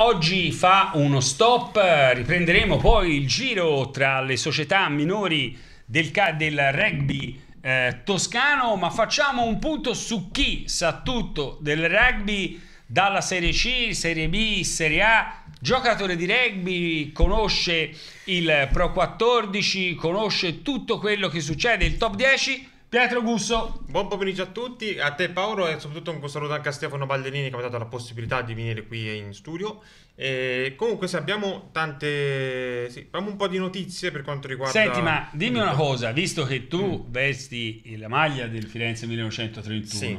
oggi fa uno stop, riprenderemo poi il giro tra le società minori del, del rugby eh, toscano, ma facciamo un punto su chi sa tutto del rugby dalla Serie C, Serie B, Serie A, giocatore di rugby, conosce il Pro 14, conosce tutto quello che succede, il top 10 Pietro Gusso. Buon pomeriggio a tutti, a te Paolo e soprattutto un saluto anche a Stefano Ballerini che mi ha dato la possibilità di venire qui in studio. E comunque se abbiamo tante... Sì, abbiamo un po' di notizie per quanto riguarda... Senti, ma dimmi una cosa, visto che tu mm. vesti la maglia del Firenze 1931, sì.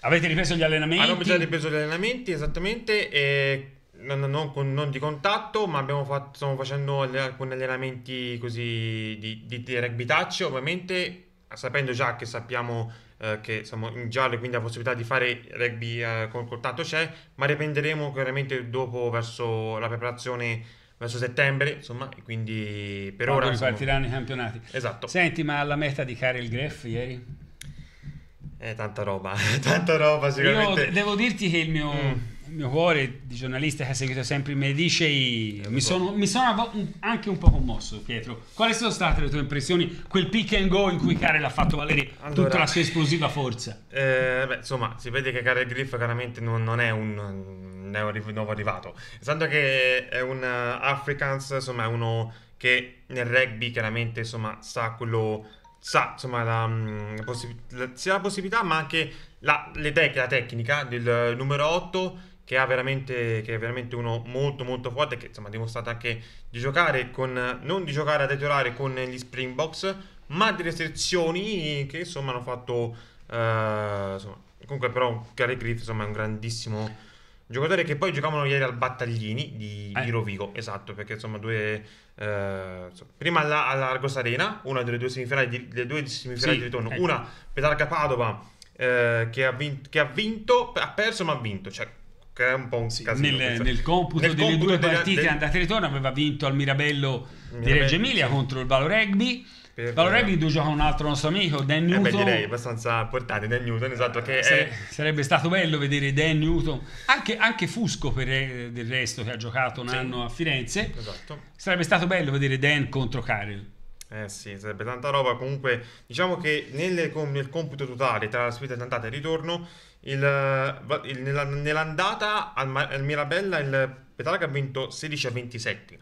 avete ripreso gli allenamenti? Abbiamo già ripreso gli allenamenti, esattamente. E... Non, non, non, di contatto, ma fatto, stiamo facendo alcuni allenamenti così di, di, di rugby touch, ovviamente sapendo già che sappiamo eh, che siamo in giallo e quindi la possibilità di fare rugby eh, col contatto c'è, ma riprenderemo chiaramente dopo verso la preparazione verso settembre, insomma, e quindi per Quando ora... ripartiranno insomma... i campionati. Esatto. Senti, ma alla meta di Karel Greff ieri? Eh, tanta roba, tanta roba sicuramente. Io devo dirti che il mio... Mm mio cuore di giornalista che ha seguito sempre me dice i... Eh, mi, boh. sono, mi sono, anche un po' commosso Pietro quali sono state le tue impressioni quel pick and go in cui Karel ha fatto valere allora, tutta la sua esplosiva forza eh, beh, insomma si vede che Karel Griff chiaramente non, non è un nuovo arrivato essendo che è un eh, Africans insomma è uno che nel rugby chiaramente insomma sa quello sa insomma la, mm, la, possib- la, sia la possibilità ma anche la, le tec- la tecnica del numero 8 che, ha veramente, che è veramente uno molto molto forte, che insomma ha dimostrato anche di giocare con, non di giocare a titolare con gli Springboks, ma delle sezioni che insomma hanno fatto, eh, insomma, comunque però Gary Griff insomma è un grandissimo giocatore che poi giocavano ieri al Battaglini di, eh. di Rovigo, esatto, perché insomma due... Eh, insomma, prima alla, all'Argos Arena, una delle due semifinali di, delle due semifinali sì, di ritorno, ecco. una Petarca Padova eh, che, ha vinto, che ha vinto, ha perso ma ha vinto, cioè che è un po' un sì, casino. Nel, nel computo nel delle computo due della, partite del... andate e ritorno aveva vinto al Mirabello, Mirabello di Reggio Emilia sì. contro il Valo Rugby. Per... Valo eh, Rugby dove gioca un altro nostro amico, Dan Newton. Eh beh, direi abbastanza portati, Dan Newton, esatto. Che eh, è... Sarebbe stato bello vedere Dan Newton, anche, anche Fusco per del resto che ha giocato un sì. anno a Firenze. Esatto. Sarebbe stato bello vedere Dan contro Karel eh sì, sarebbe tanta roba. Comunque, diciamo che nelle, nel computo totale tra la sfida di andata e ritorno, il, il, nella, nell'andata al, al, Mirabella il Petrarca ha vinto 16 a 27.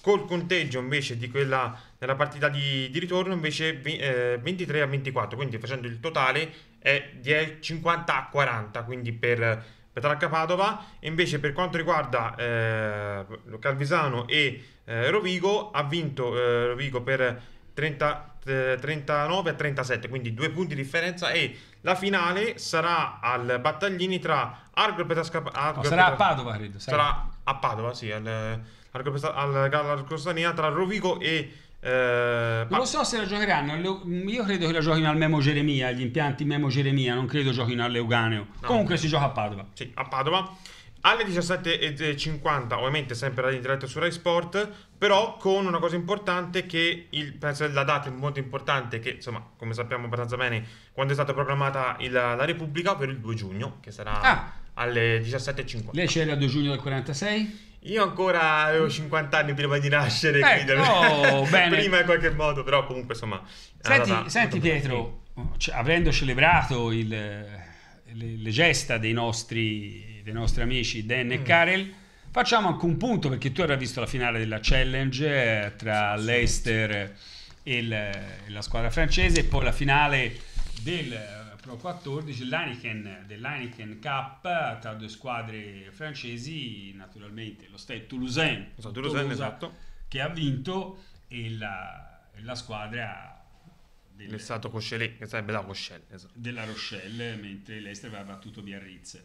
Col conteggio invece di quella nella partita di, di ritorno invece eh, 23 a 24, quindi facendo il totale è 10, 50 a 40, quindi per Petrarca Padova e invece per quanto riguarda eh, Calvisano e eh, Rovigo ha vinto eh, Rovigo per 30, 39 eh, a 37 quindi due punti di differenza e la finale sarà al Battaglini tra Argo e Petrarca Padova no, sarà Petrasca, a Padova credo sarà. sarà a Padova sì al, al, al, al, al, al, al, al, al, al, tra Rovigo e eh, non lo so se la giocheranno. Io credo che la giochino al Memo Geremia, Gli impianti Memo Geremia. Non credo giochino all'Euganeo. No, Comunque no. si gioca a Padova. Sì, a Padova. Alle 17.50, ovviamente sempre in diretta su Rai Sport, però con una cosa importante che il, penso la data è molto importante che, insomma, come sappiamo abbastanza bene, quando è stata proclamata il, la Repubblica per il 2 giugno, che sarà ah, alle 17.50. Lei c'era il 2 giugno del 46? Io ancora avevo 50 mm. anni prima di nascere, eh, quindi ecco, oh, bene. prima in qualche modo, però comunque insomma... Ah, senti, data, senti Pietro, cioè, avendo celebrato il, le, le, gesta dei nostri, dei nostri amici Dan mm. e Karel, facciamo anche un punto perché tu avrai visto la finale della challenge eh, tra sì, Leicester sì. E, il, e la squadra francese e poi la finale del Pro 14, l'Aniken dell'Aniken Cup tra due squadre francesi, naturalmente lo Stade Toulousain, so, Toulousain Toulouse, esatto. che ha vinto e la, la squadra del, del Stato Coscelé, che sarebbe la Rochelle, esatto. della Rochelle, mentre l'Ester aveva battuto Biarritz.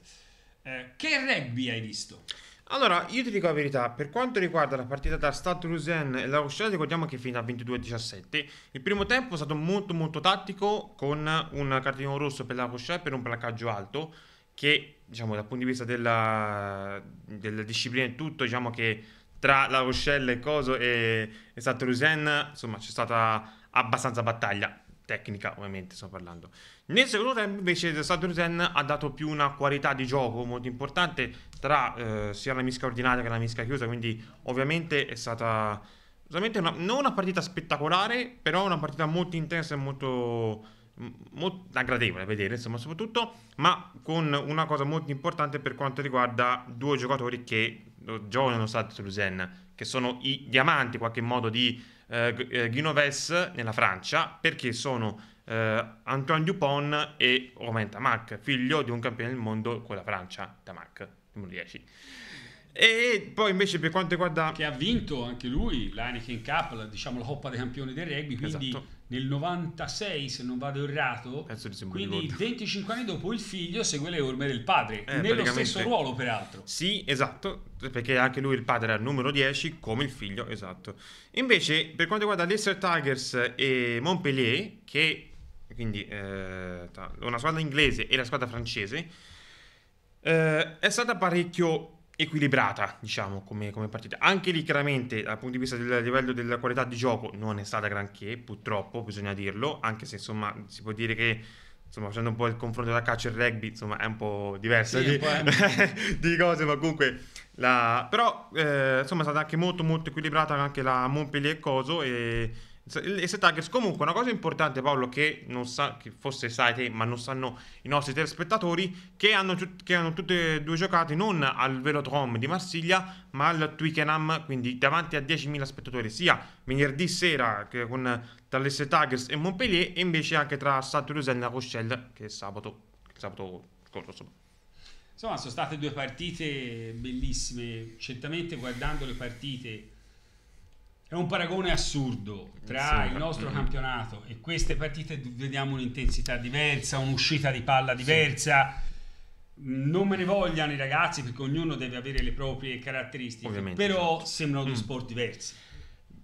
Eh, che rugby hai visto? Allora, io ti dico la verità, per quanto riguarda la partita tra Stato Rusen e la Rochelle, ricordiamo che fino a 22-17 il primo tempo è stato molto molto tattico con un cartellino rosso per la Rochelle per un placcaggio alto che, diciamo, dal punto di vista della, della disciplina e tutto, diciamo che tra la Rochelle e Coso e, e Stade Rusen, insomma, c'è stata abbastanza battaglia tecnica ovviamente sto parlando. Nel secondo tempo invece Saturn ha dato più una qualità di gioco molto importante tra eh, sia la misca ordinata che la misca chiusa, quindi ovviamente è stata veramente una, non una partita spettacolare, però una partita molto intensa e molto, molto aggradevole a vedere, insomma, soprattutto, ma con una cosa molto importante per quanto riguarda due giocatori che giocano Saturn, che sono i diamanti in qualche modo di eh, eh, Guinoves nella Francia perché sono eh, Antoine Dupont e Romain Tamac, figlio di un campione del mondo con la Francia, Tamac, numero 10. E poi invece per quanto riguarda... Che ha vinto anche lui l'Heineken Cup, la, diciamo la Coppa dei Campioni del Rugby, quindi... Esatto nel 96 se non vado errato quindi 25 anni dopo il figlio segue le orme del padre eh, nello stesso ruolo peraltro sì esatto perché anche lui il padre era il numero 10 come il figlio esatto invece per quanto riguarda Leicester Tigers e Montpellier che quindi eh, una squadra inglese e la squadra francese eh, è stata parecchio equilibrata, diciamo, come, come, partita. Anche lì, chiaramente, dal punto di vista del livello della qualità di gioco, non è stata granché, purtroppo, bisogna dirlo, anche se, insomma, si può dire che, insomma, facendo un po' il confronto tra calcio e rugby, insomma, è un po' diversa sì, di, eh. di, cose, ma comunque... La... Però, eh, insomma, è stata anche molto, molto equilibrata anche la Montpellier Coso e... E se Tuggers comunque una cosa importante Paolo che non sa che forse sai te ma non sanno i nostri telespettatori che hanno, che hanno tutte e due giocate non al Velodrome di Marsiglia ma al Twickenham quindi davanti a 10.000 spettatori sia venerdì sera che con Tallesse Tuggers e Montpellier e invece anche tra Sant'Urusella e Rochelle che è sabato, sabato scorso insomma sono state due partite bellissime certamente guardando le partite è un paragone assurdo tra il nostro mm. campionato e queste partite vediamo un'intensità diversa, un'uscita di palla diversa. Non me ne vogliano i ragazzi perché ognuno deve avere le proprie caratteristiche, Ovviamente, però certo. sembrano due mm. sport diversi.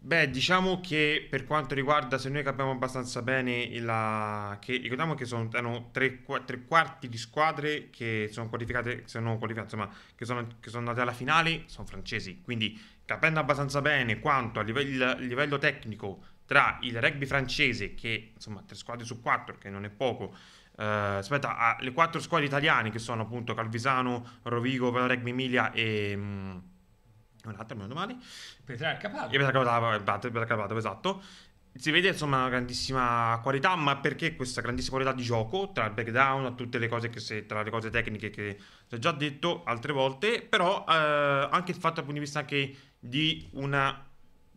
Beh, diciamo che per quanto riguarda, se noi capiamo abbastanza bene, la... che ricordiamo che sono, erano tre, tre, quarti di squadre che sono qualificate, sono qualificate insomma, che sono, che sono andate alla finale, sono francesi. Quindi capendo abbastanza bene quanto a livello, livello tecnico tra il rugby francese, che insomma tre squadre su quattro, che non è poco, eh, aspetta, le quattro squadre italiane che sono appunto Calvisano, Rovigo, Rugby Emilia e... Mh, mm, un'altra, meno male. Petrarca Padova. Petrarca eh, Padova, esatto. Si vede insomma una grandissima qualità, ma perché questa grandissima qualità di gioco, tra il background a tutte le cose che se, tra le cose tecniche che ho già detto altre volte, però eh, anche il fatto dal punto di vista anche di una,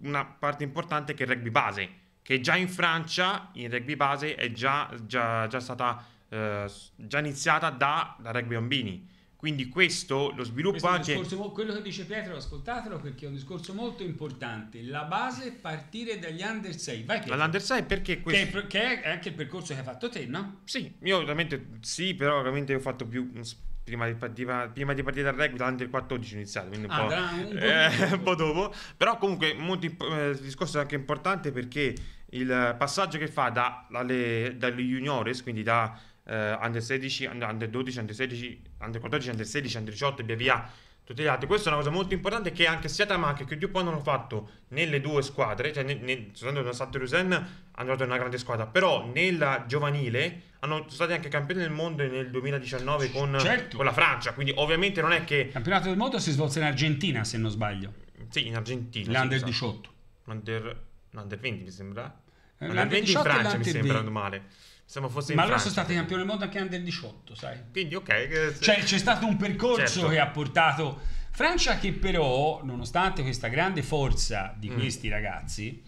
una parte importante che è il rugby base, che già in Francia il rugby base è già, già, già stata eh, già iniziata da, da rugby bambini quindi questo, lo sviluppo questo anche... Discorso, quello che dice Pietro, ascoltatelo perché è un discorso molto importante. La base è partire dagli under 6. Vai Pietro. All'under 6 perché questo... Che, che, è anche il percorso che hai fatto te, no? Sì, io ovviamente sì, però ovviamente ho fatto più... Mm, prima di, partire, prima di partire dal rugby, dall'under 14 ho iniziato, quindi un, ah, po', un, po eh, un, po', dopo. Però comunque molto, eh, il discorso è anche importante perché il passaggio che fa da, dalle, dalle juniores, quindi da eh, under 16, under 12, under 16, under 14, under 16, under 18 e via via tutelati. Questa è una cosa molto importante che anche sia Tamac che Dupont hanno fatto nelle due squadre, cioè nel, nel, soltanto nel Sant'Erusen hanno fatto una grande squadra, però nella giovanile hanno stato anche campioni del mondo nel 2019 con, certo. con la Francia, quindi ovviamente non è che... Il campionato del mondo si svolse in Argentina se non sbaglio. Sì, in Argentina. L'Under sì, esatto. 18. L'Under, l'Under 20 mi sembra. Eh, L'Under 20 in Francia mi sembra, non male. Siamo forse Ma loro sono stati campioni del mondo anche nel 18, sai? Quindi ok. Eh, cioè, c'è stato un percorso certo. che ha portato Francia che però, nonostante questa grande forza di mm. questi ragazzi,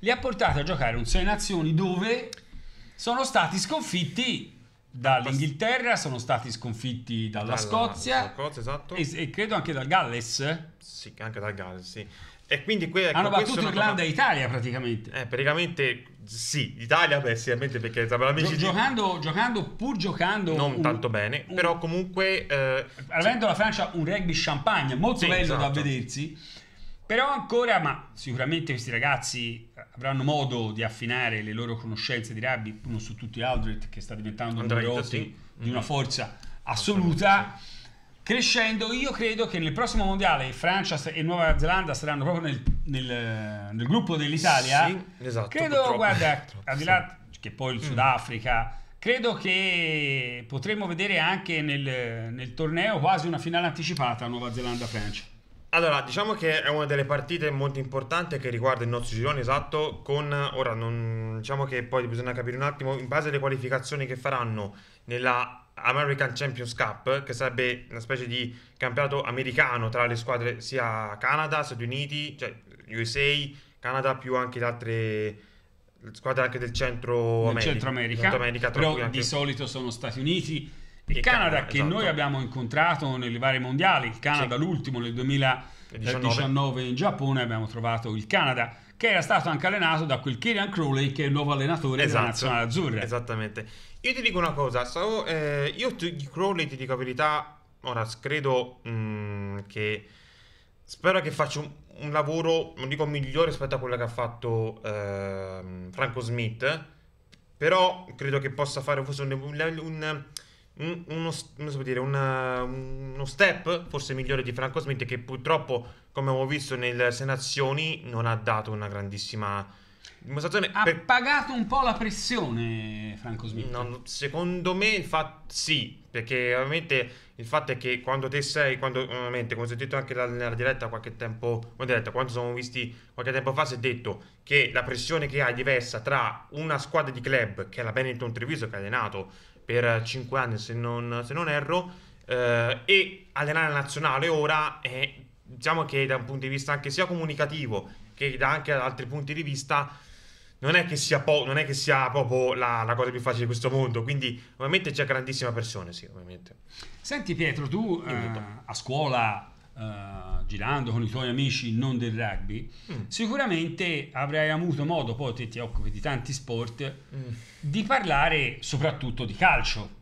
li ha portati a giocare un 6 nazioni dove sono stati sconfitti dall'Inghilterra, sono stati sconfitti dalla, dalla Scozia, Scozia esatto. e, e, credo anche dal Galles. Sì, anche dal Galles, sì. E quindi que- ecco, hanno battuto Irlanda e Italia praticamente. Eh, praticamente sì, Italia pessimisticamente perché tra amici Gio- giocando, di... giocando, pur giocando non un, tanto bene, un, però comunque eh, avendo sì. la Francia un rugby champagne molto sì, bello esatto. da vedersi. Però ancora, ma sicuramente questi ragazzi avranno modo di affinare le loro conoscenze di rugby, uno su tutti Aldred che sta diventando un numero sì. di una mm. forza assoluta. Assolutamente, crescendo io credo che nel prossimo mondiale Francia e Nuova Zelanda saranno proprio nel, nel, nel gruppo dell'Italia sì, esatto, credo purtroppo. guarda purtroppo, al di là sì. che poi il mm. Sudafrica credo che potremmo vedere anche nel, nel torneo quasi una finale anticipata a Nuova Zelanda-Francia allora, diciamo che è una delle partite molto importanti che riguarda il nostro girone esatto, con ora non, diciamo che poi bisogna capire un attimo in base alle qualificazioni che faranno nella American Champions Cup, che sarebbe una specie di campionato americano tra le squadre sia Canada, Stati Uniti, cioè USA, Canada più anche le altre squadre anche del Centro America. Centro America, Centro America però anche... di solito sono Stati Uniti e, e Canada, Canada, che esatto. noi abbiamo incontrato nelle varie mondiali, il Canada sì. l'ultimo nel 2019 19. in Giappone abbiamo trovato il Canada che era stato anche allenato da quel Kieran Crowley che è il nuovo allenatore esatto, della nazionale azzurra. Esattamente. Io ti dico una cosa, so, eh, io di Crowley ti dico la verità, ora credo mh, mm, che spero che faccia un, un, lavoro, non dico migliore rispetto a quello che ha fatto eh, Franco Smith, però credo che possa fare forse un, un, un uno, so dire, una, uno, step forse migliore di Franco Smith che purtroppo come abbiamo visto nelle senazioni non ha dato una grandissima dimostrazione ha per... pagato un po' la pressione Franco Smith no, secondo me infatti sì perché ovviamente il fatto è che quando te sei quando ovviamente come ho detto anche nella diretta qualche tempo diretta, quando siamo visti qualche tempo fa si è detto che la pressione che hai è diversa tra una squadra di club che è la Benetton Treviso che ha allenato per 5 anni se non, se non erro, eh, e allenare la nazionale ora è, diciamo che da un punto di vista anche sia comunicativo che da anche altri punti di vista non è che sia, po- non è che sia proprio la, la, cosa più facile di questo mondo, quindi ovviamente c'è grandissima persone, sì, ovviamente. Senti Pietro, tu eh, a scuola eh, girando con i tuoi amici non del rugby, mm. sicuramente avrai avuto modo, poi te ti occupi di tanti sport, mm. di parlare soprattutto di calcio.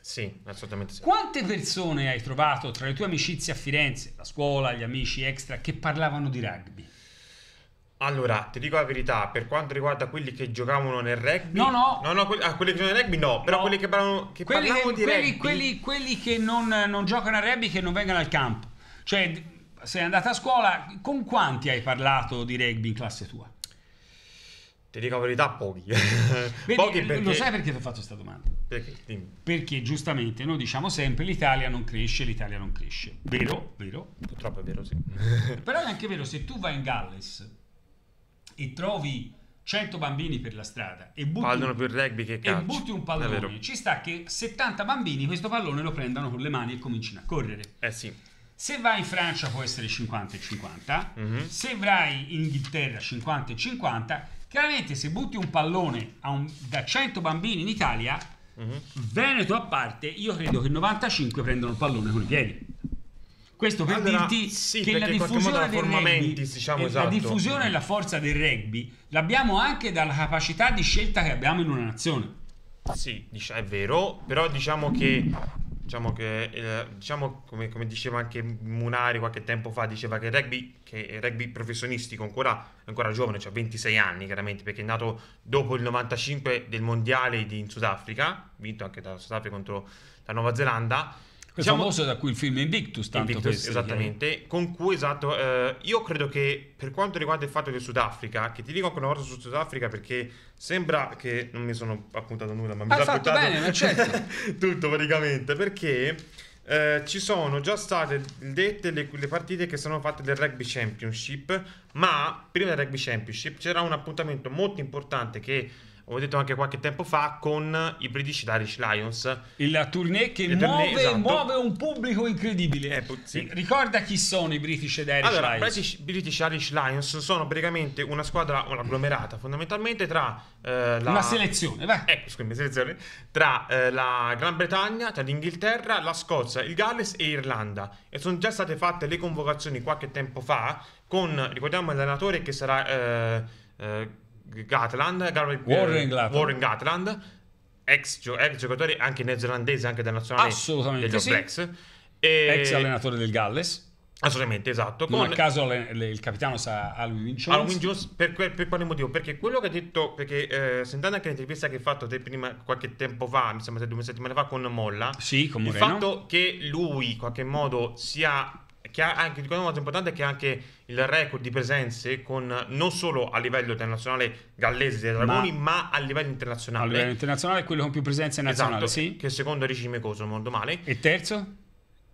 Sì, assolutamente sì. Quante persone hai trovato tra le tue amicizie a Firenze, la scuola, gli amici extra, che parlavano di rugby? Allora, ti dico la verità, per quanto riguarda quelli che giocavano nel rugby... No, no. no, no que- ah, quelli che giocavano nel rugby no, però no. quelli che parlavano, che quelli parlavano che, di quelli, rugby... Quelli, quelli che non, non, giocano a rugby, che non vengono al campo. Cioè, sei andata a scuola, con quanti hai parlato di rugby in classe tua? Ti dico la verità, pochi. Vedi, pochi perché... Lo sai perché ti ho fatto questa domanda? Perché? Dimmi. Perché giustamente noi diciamo sempre l'Italia non cresce, l'Italia non cresce. Vero? Vero? Purtroppo è vero, sì. Però è anche vero, se tu vai in Galles e trovi 100 bambini per la strada e butti, Parlano più rugby che e butti un pallone, ci sta che 70 bambini questo pallone lo prendano con le mani e comincino a correre. Eh sì. Se vai in Francia può essere 50 e 50, mm-hmm. se vai in Inghilterra 50 e 50, chiaramente se butti un pallone un, da 100 bambini in Italia, mm-hmm. Veneto a parte, io credo che 95 prendono il pallone con i piedi. Questo per allora, dirti sì, che la diffusione, del rugby, diciamo esatto. la diffusione e la forza del rugby l'abbiamo anche dalla capacità di scelta che abbiamo in una nazione. Sì, è vero, però diciamo che diciamo che eh, diciamo come, come, diceva anche Munari qualche tempo fa diceva che il rugby, che il rugby professionistico ancora, ancora giovane cioè 26 anni chiaramente perché è nato dopo il 95 del mondiale di, in Sudafrica vinto anche da Sudafrica contro la Nuova Zelanda diciamo, famoso da cui il film Invictus, tanto Invictus, esattamente, con cui esatto, eh, io credo che per quanto riguarda il fatto del Sudafrica, che ti dico ancora una cosa su Sudafrica perché sembra che non mi sono appuntato nulla, ma mi ah, sono appuntato bene, certo. tutto praticamente, perché eh, ci sono già state dette le, le, partite che sono fatte del Rugby Championship, ma prima del Rugby Championship c'era un appuntamento molto importante che come ho detto anche qualche tempo fa, con i British Irish Lions. La tournée che muove, tournée, esatto. muove, un pubblico incredibile. Eh, sì. Ricorda chi sono i British Irish allora, Lions? British, British Irish Lions sono praticamente una squadra, agglomerata fondamentalmente tra... Eh, la... Una selezione, beh. Ecco, scusami, selezione. Tra eh, la Gran Bretagna, tra l'Inghilterra, la Scozia, il Galles e l'Irlanda. E sono già state fatte le convocazioni qualche tempo fa con, ricordiamo, l'allenatore che sarà... Eh, eh Gatland, Warren, Gatland. ex, gio- ex, giocatore anche neozelandese, anche della nazionale degli All Blacks. E... Ex allenatore del Galles. Assolutamente, esatto. Come Non a caso le, le, il capitano sa Alvin Jones. Alvin Jones per, per, quale motivo? Perché quello che ha detto, perché eh, sentendo anche l'intervista che hai fatto prima, qualche tempo fa, mi sembra due settimane fa con Molla, sì, con il fatto che lui in qualche modo sia che ha anche, ricordiamo una cosa importante, che anche il record di presenze con, non solo a livello internazionale gallese dei Dragoni, ma, ma, a livello internazionale. A livello internazionale è quello con più presenze nazionali, esatto, sì. Che secondo Ricci Mecoso, non vado male. E terzo?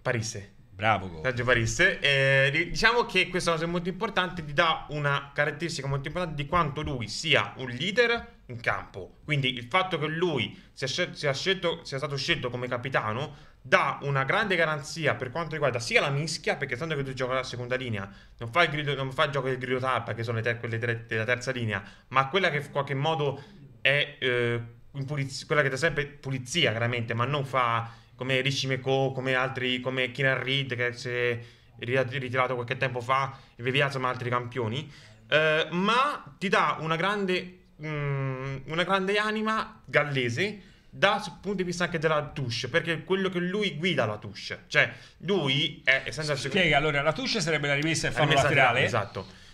Parisse. Bravo. Sergio Parisse. Eh, diciamo che questa cosa è molto importante, ti dà una caratteristica molto importante di quanto lui sia un leader in campo. Quindi il fatto che lui sia, scel- sia, scelto, sia stato scelto come capitano dà una grande garanzia per quanto riguarda sia la mischia, perché tanto che tu giochi alla seconda linea, non fa il, grido, non fa il gioco del grido tappa, che sono te, quelle tre, della terza linea, ma quella che in qualche modo è eh, pulizia, quella che da sempre pulizia, chiaramente, ma non fa come Richie Meco, come altri, come Keenan Reed, che si è ritirato qualche tempo fa, e via, insomma, altri campioni, eh, ma ti dà una grande, mh, mm, una grande anima gallese, dal punto di vista anche della touche, perché quello che lui guida la touche, cioè lui è essendo... Spiega, secondo... allora, la touche sarebbe la rimessa in forma laterale. Esatto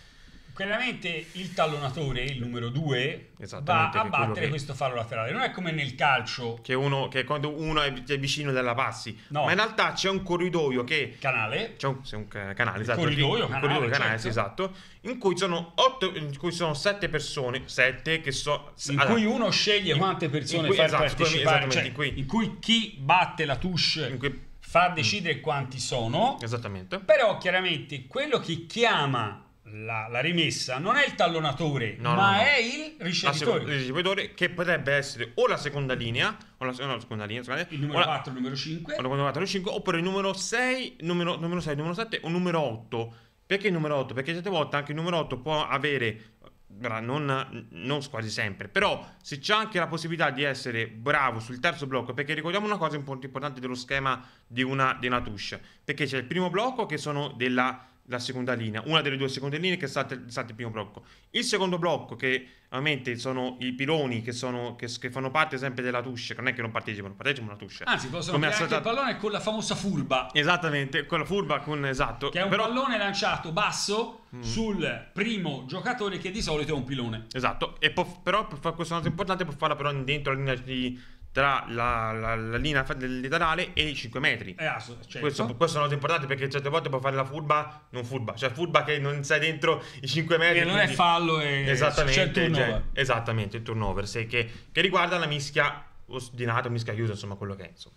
Chiaramente il tallonatore, il numero 2, va a battere che... questo fallo laterale. Non è come nel calcio. Che, uno, che quando uno è vicino della passi. No. Ma in realtà c'è un corridoio che... Canale. C'è un, un eh, canale, esatto. Corridoio, canale, corridoio, certo. canale, certo. sì, esatto. In cui sono, otto, in cui sono sette persone, sette che so... In allora, cui uno sceglie in, quante persone cui, far esatto, partecipare. Cioè, in, cui... in cui chi batte la touche... In cui fa decidere quanti sono. Esattamente. Però chiaramente quello che chiama la, la, rimessa non è il tallonatore, no, ma no, no. è il ricevitore. Il ricevitore che potrebbe essere o la seconda linea, o la, no, la seconda linea, scusate, il numero 4, il numero 5, o il numero 4, 5, oppure il numero 6, numero, numero 6, numero 7 o numero 8. Perché il numero 8? Perché certe volte anche il numero 8 può avere non, non, quasi sempre, però se c'è anche la possibilità di essere bravo sul terzo blocco, perché ricordiamo una cosa importante dello schema di una, di una touche, perché c'è il primo blocco che sono della la seconda linea, una delle due seconde linee che salta, salta il primo blocco. Il secondo blocco, che ovviamente sono i piloni che, sono, che, che fanno parte sempre della tuscia, non è che non partecipano, partecipano alla tuscia. Anzi, possono Come salta... il pallone con la famosa furba. Esattamente, con la furba, con esatto. Che è un Però... pallone lanciato basso mm. sul primo giocatore che di solito è un pilone. Esatto, e può, però per fare questo è importante può farla però dentro la linea di tra la, la, la linea laterale e i 5 metri. Eh, ah, certo. questo, è una nota importante perché certe volte può fare la furba, non furba, cioè furba che non sei dentro i 5 metri. Che non è fallo e esattamente, c'è il cioè, turnover. Cioè, esattamente, il turnover, sì, che, che, riguarda la mischia ostinata, mischia chiusa, insomma quello che è. Insomma.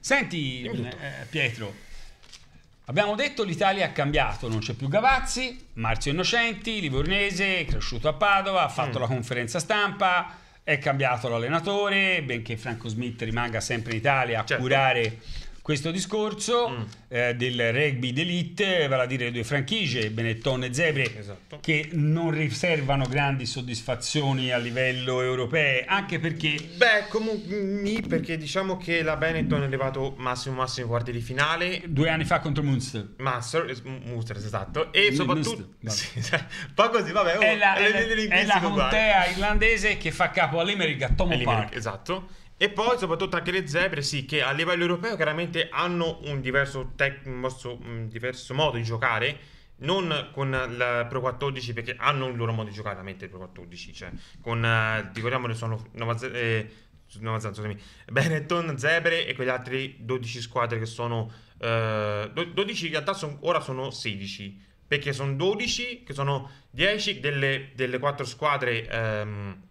Senti eh, Pietro, abbiamo detto l'Italia ha cambiato, non c'è più Gavazzi, Marzio Innocenti, Livornese, cresciuto a Padova, ha fatto mm. la conferenza stampa è cambiato l'allenatore, benché Franco Smith rimanga sempre in Italia a certo. curare questo discorso mm. eh, del rugby d'elite, vale a dire le due franchigie, Benetton e Zebre, esatto. che non riservano grandi soddisfazioni a livello europeo, anche perché... Beh, comunque, mm, perché diciamo che la Benetton è arrivato massimo massimo quarti di finale. Due anni fa contro Munster. Munster, Munster esatto. E soprattutto... Sì, poi così, vabbè. Oh, è la, è è la contea irlandese che fa capo all'Emerick a Tom Park. Esatto e poi soprattutto anche le zebre, sì, che a livello europeo chiaramente hanno un diverso, un diverso modo di giocare, non con il Pro 14 perché hanno il loro modo di giocare, veramente il Pro 14, cioè con, eh, ricordiamolo, sono Nova, eh, Nova Zelanda, Benetton, Zebre e quegli altri 12 squadre che sono, eh, 12 in realtà son, ora sono 16, perché sono 12 che sono 10 delle, delle 4 squadre... Ehm,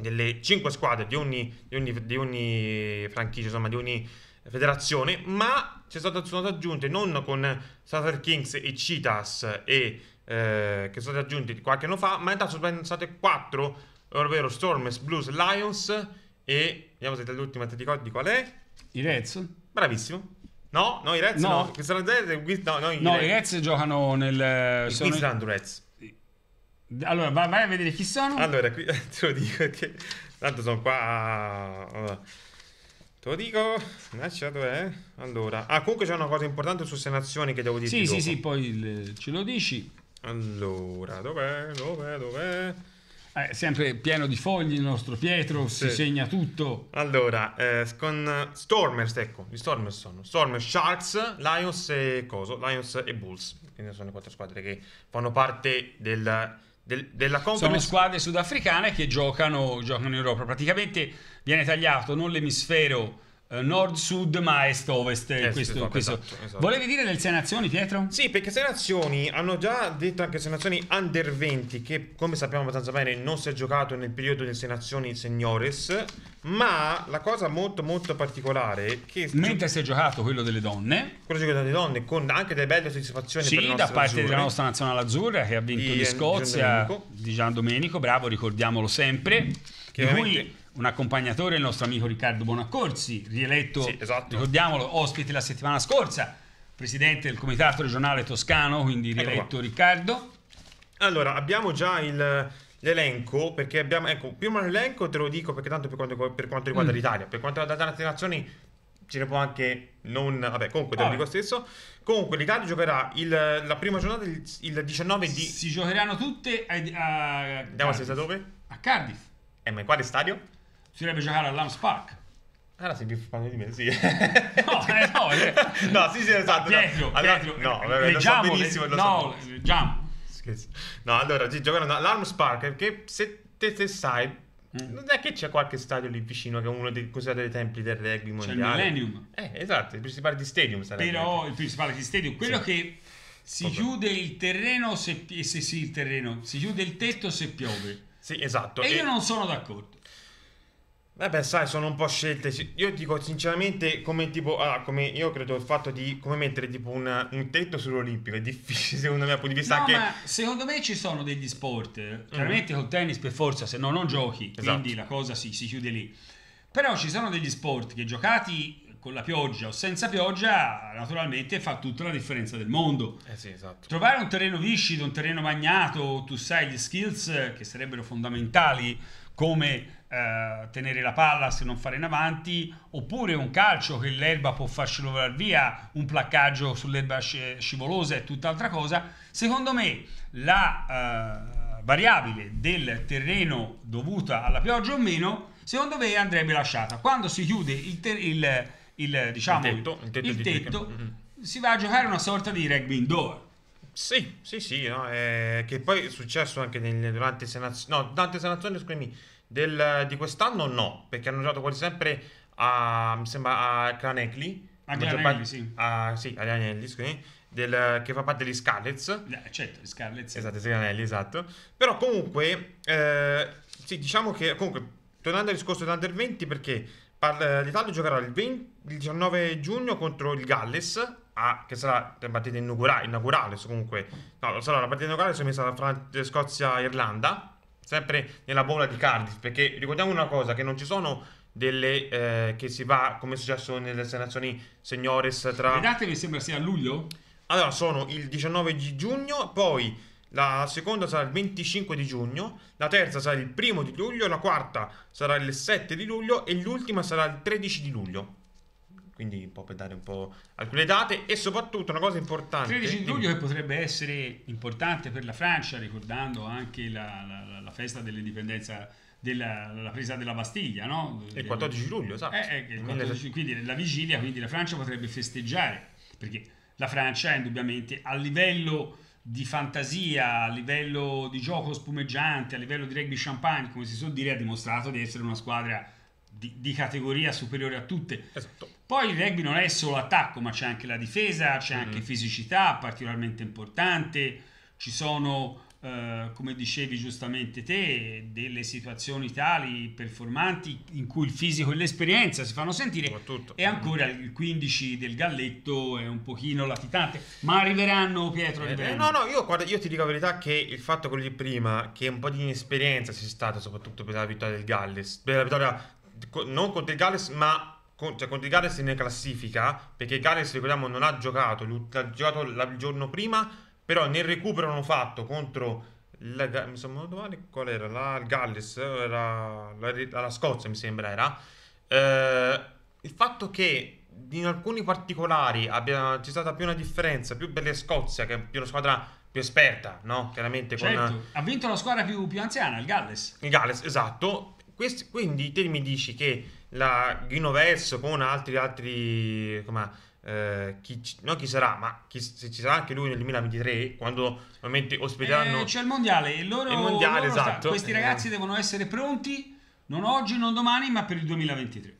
delle 5 squadre di ogni, di ogni, di ogni franchigia, insomma di ogni federazione, ma sono state aggiunte non con Southern Kings e Citas e, eh, che sono state aggiunte qualche anno fa, ma in realtà sono state 4, ovvero Storms, Blues, Lions e vediamo se è l'ultima ti ricordi qual è? I Reds. Bravissimo. No, no, i Reds no. No, no, no i Reds, no, i Reds giocano nel... Il sono... Queensland Reds. Allora, vai, vai, a vedere chi sono. Allora, qui te lo dico perché tanto sono qua. Allora, te lo dico. Naccia dov'è? Allora, ah, comunque c'è una cosa importante su Senazioni che devo dire. Sì, sì, dopo. sì, poi il, ce lo dici. Allora, dov'è? Dov'è? Dov'è? Eh, sempre pieno di fogli il nostro Pietro, sì. si segna tutto. Allora, eh, con Stormers, ecco, gli Stormers sono Stormers, Sharks, Lions e Coso, Lions e Bulls. Quindi sono le quattro squadre che fanno parte del del, della Conference. Sono squadre sudafricane che giocano, giocano in Europa. Praticamente viene tagliato non l'emisfero eh, nord-sud ma est-ovest. Est, eh questo, esatto, questo. Esatto, esatto. Volevi dire del 6 Nazioni, Pietro? Sì, perché 6 Nazioni hanno già detto anche 6 Nazioni under 20, che come sappiamo abbastanza bene non si è giocato nel periodo del 6 Nazioni Seniores. Ma la cosa molto, molto particolare è che. Mentre gio- si è giocato quello delle donne, quello giocato delle donne, con anche delle belle soddisfazioni sì, da parte azzurre. della nostra nazionale azzurra che ha vinto di, di Scozia, Gian di Gian Domenico, bravo, ricordiamolo sempre. Che di un accompagnatore, il nostro amico Riccardo Bonaccorsi, rieletto, sì, esatto. ricordiamolo, ospite la settimana scorsa, presidente del comitato regionale toscano, quindi ecco rieletto Riccardo. Allora, abbiamo già il, l'elenco, perché abbiamo, ecco, prima l'elenco te lo dico perché tanto per quanto, per quanto riguarda mm. l'Italia, per quanto riguarda le altre nazioni ce ne può anche non... Vabbè, comunque te lo ah. dico stesso. Comunque l'Italia giocherà il, la prima giornata il, il 19 di... Si giocheranno tutte a... a Andiamo a dove? A Cardiff. Eh, ma in quale stadio? si dovrebbe giocare all'Ams Park. Allora ah, sei più fan di me, sì. No, eh, no, eh. no, sì, sì, esatto. Pietro, no. Allora, Pietro, no, vabbè, leggiamo, lo so benissimo. Le, lo no, so. leggiamo. Scherzo. No, allora, ci giocano all'Arms Park, perché se te, te sai, mm. non è che c'è qualche stadio lì vicino che è uno dei, considerato templi del rugby mondiale. C'è il Millennium. Eh, esatto, il principale di stadium sarebbe. Però il principale di stadium, quello sì. che si Vabbè. chiude il terreno se, se sì, il terreno, si chiude il tetto se piove. Sì, esatto. E, e io non sono d'accordo. Vabbè, sai, sono un po' scelte. Io dico sinceramente, come tipo. Allora, ah, come io credo il fatto di come mettere tipo un, un tetto sull'Olimpico è difficile, secondo me, dal punto di vista no, anche. Ma secondo me ci sono degli sport. Eh. Mm-hmm. Chiaramente mm. col tennis, per forza, se no non giochi. Esatto. Quindi la cosa si, si chiude lì. Però ci sono degli sport che giocati con la pioggia o senza pioggia, naturalmente fa tutta la differenza del mondo. Eh sì, esatto. Trovare un terreno viscido, un terreno bagnato, tu sai gli skills eh, che sarebbero fondamentali come eh, tenere la palla se non fare in avanti, oppure un calcio che l'erba può farcelo volare via, un placcaggio sull'erba scivolosa e tutt'altra cosa. Secondo me la eh, variabile del terreno dovuta alla pioggia o meno, secondo me andrebbe lasciata. Quando si chiude il, ter- il, il, diciamo, il tetto, il tetto, tetto mm-hmm. si va a giocare una sorta di rugby indoor. Sì, sì, sì, no? eh, che poi è successo anche nel, durante il Senazio, no, durante il Senazio, scusami, del, di quest'anno no, perché hanno giocato quasi sempre a, mi sembra, a Cranecli. A Cranelli, sì. A, sì, a Cranelli, scusami. Del, che fa parte degli Scarlets. Eh, certo, gli Scarlets. Esatto, Seganelli, esatto. Però comunque, eh, sì, diciamo che, comunque, tornando al discorso dell'Under 20, perché parla, l'Italia giocherà il, 20, il, 19 giugno contro il Galles, a, che sarà la partita inaugurale, inaugurale comunque, no, sarà la partita inaugurale, insomma, sarà Fran- Scozia-Irlanda sempre nella bolla di Cardiff, perché ricordiamo una cosa, che non ci sono delle eh, che si va, come è successo nelle nazioni Signores tra... Le date mi sembra sia a luglio? Allora, sono il 19 di giugno, poi la seconda sarà il 25 di giugno, la terza sarà il primo di luglio, la quarta sarà il 7 di luglio e l'ultima sarà il 13 di luglio. Quindi un po' per dare un po' alcune date e soprattutto una cosa importante. 13 luglio che potrebbe essere importante per la Francia, ricordando anche la, la, la festa dell'indipendenza della, la presa della Bastiglia, no? Il 14 luglio, esatto. Eh, eh, 14, quindi la vigilia, quindi la Francia potrebbe festeggiare, perché la Francia è indubbiamente a livello di fantasia, a livello di gioco spumeggiante, a livello di rugby champagne, come si suol dire, ha dimostrato di essere una squadra di, di categoria superiore a tutte. Esatto. Poi il rugby non è solo attacco, ma c'è anche la difesa, c'è mm. anche fisicità particolarmente importante, ci sono, eh, come dicevi giustamente te, delle situazioni tali performanti in cui il fisico e l'esperienza si fanno sentire e ancora il 15 del Galletto è un pochino latitante, ma arriveranno Pietro, eh, arriveranno. Eh, no, no, io, guarda, io ti dico la verità che il fatto quello di prima, che un po' di inesperienza c'è stata soprattutto per la vittoria del Galles, per la vittoria non contro il Galles, ma con, cioè contro i Galaxy nella classifica, perché i Galaxy ricordiamo non ha giocato, ha giocato il giorno prima, però nel recupero hanno fatto contro la, mi sono male qual era la Galles era la, la, Scozia mi sembra era eh, il fatto che in alcuni particolari abbia, c'è stata più una differenza più per Scozia che è più una squadra più esperta no chiaramente certo. con, ha vinto la squadra più, più anziana il Galles il Galles esatto Questi, quindi te mi dici che la Guinoverso con altri, altri eh, chi, non chi sarà, ma chi, se ci sarà anche lui nel 2023, quando ovviamente ospiteranno... Eh, c'è il mondiale, e loro, il mondiale loro esatto. Sta. questi ragazzi devono essere pronti, non oggi, non domani, ma per il 2023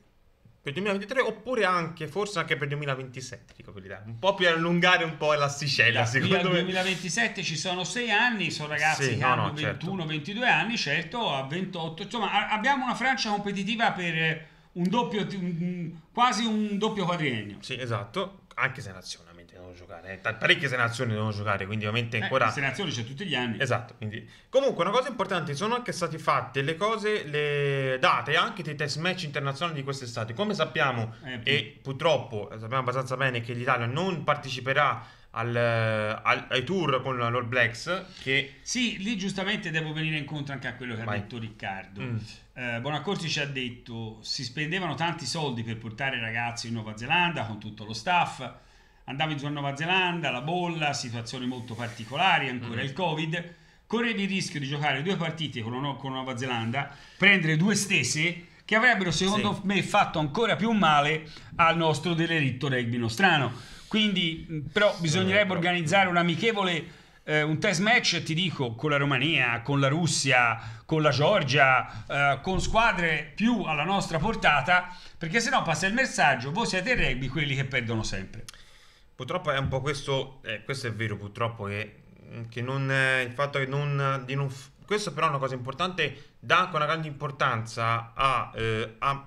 per 2023 oppure anche forse anche per il 2027 dico verità un po' più allungare un po' l'asticella secondo me nel 2027 ci sono 6 anni sono ragazzi sì, che no, hanno no, 21 certo. 22 anni certo a 28 insomma abbiamo una Francia competitiva per un doppio, un, quasi un doppio quadriennio. Sì, esatto, anche se nazionale devono giocare. Eh. Parecchie senazioni devono giocare, quindi ovviamente eh, ancora. Eh, senazioni c'è tutti gli anni. Esatto. Quindi... Comunque, una cosa importante: sono anche state fatte le cose, le date anche dei test match internazionali di quest'estate. Come sappiamo, eh, e purtroppo eh, sappiamo abbastanza bene che l'Italia non parteciperà al, al, ai tour con l'All Blacks che... Sì, lì giustamente devo venire incontro anche a quello che Vai. ha detto Riccardo. Mm. Eh, Bonacorsi ci ha detto si spendevano tanti soldi per portare i ragazzi in Nuova Zelanda con tutto lo staff, andavi giù a Nuova Zelanda, la bolla, situazioni molto particolari, ancora mm. il Covid, correvi il rischio di giocare due partite con, uno, con Nuova Zelanda, prendere due stesse che avrebbero secondo sì. me fatto ancora più male al nostro deleritto rugby nostrano quindi, mm, però, bisognerebbe organizzare un amichevole, eh, un test match, ti dico, con la Romania, con la Russia, con la Georgia, eh, con squadre più alla nostra portata, perché sennò passa il messaggio, voi siete in rugby quelli che perdono sempre. Purtroppo è un po' questo, eh, questo è vero purtroppo, che, mm, che non, eh, il fatto che non, di non... Questo però è una cosa importante, dà anche una grande importanza a, eh, a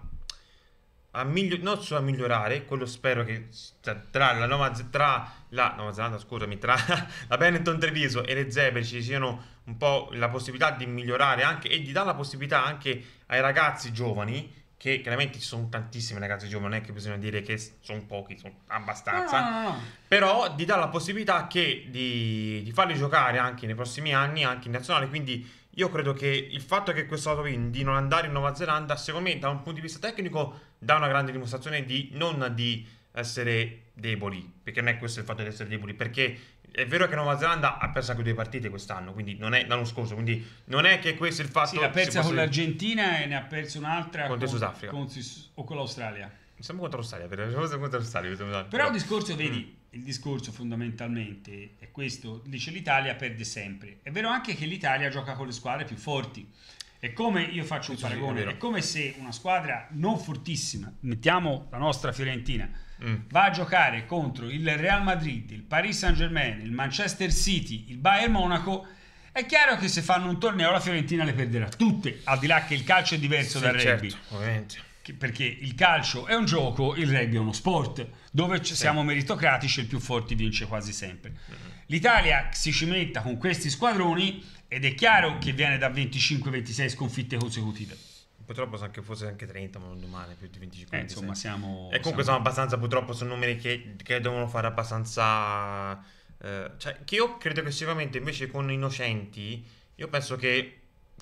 a miglior- non solo a migliorare, quello spero che cioè, tra la Nuova tra la, Nova Zelanda, scusami, tra la Benetton Treviso e le Zebre ci siano un po' la possibilità di migliorare anche e di dare la possibilità anche ai ragazzi giovani che chiaramente ci sono tantissimi ragazzi giovani, non è che bisogna dire che sono pochi, sono abbastanza, no, no, no. però di dare la possibilità che di, di farli giocare anche nei prossimi anni, anche in nazionale, quindi io credo che il fatto che questo Autowin di non andare in Nuova Zelanda, secondo me, da un punto di vista tecnico, dà una grande dimostrazione di non di essere deboli, perché non è questo il fatto di essere deboli, perché è vero che Nuova Zelanda ha perso anche due partite quest'anno, quindi non è l'anno scorso, quindi non è che questo è il fatto... Sì, l'ha persa fosse... con l'Argentina e ne ha perso un'altra con, con, Sudafrica. Con, o con l'Australia. Siamo contro l'Australia, per... contro l'Australia. Però il discorso, vedi, mm il discorso fondamentalmente è questo, dice l'Italia perde sempre. È vero anche che l'Italia gioca con le squadre più forti. È come, io faccio un paragone, è, come se una squadra non fortissima, mettiamo la nostra Fiorentina, mm. va a giocare contro il Real Madrid, il Paris Saint Germain, il Manchester City, il Bayern Monaco. È chiaro che se fanno un torneo la Fiorentina le perderà tutte, al di là che il calcio è diverso sì, dal certo, rugby. Ovviamente perché il calcio è un gioco, il rugby è uno sport, dove sì. siamo meritocratici e il più forte vince quasi sempre. Mm-hmm. L'Italia si cimenta con questi squadroni ed è chiaro che viene da 25-26 sconfitte consecutive. Purtroppo anche, forse anche 30, ma non domani, più di 25 eh, insomma, siamo... E comunque siamo... sono abbastanza, purtroppo sono numeri che, che devono fare abbastanza... Eh, cioè, che io credo che sicuramente invece con Innocenti, io penso che...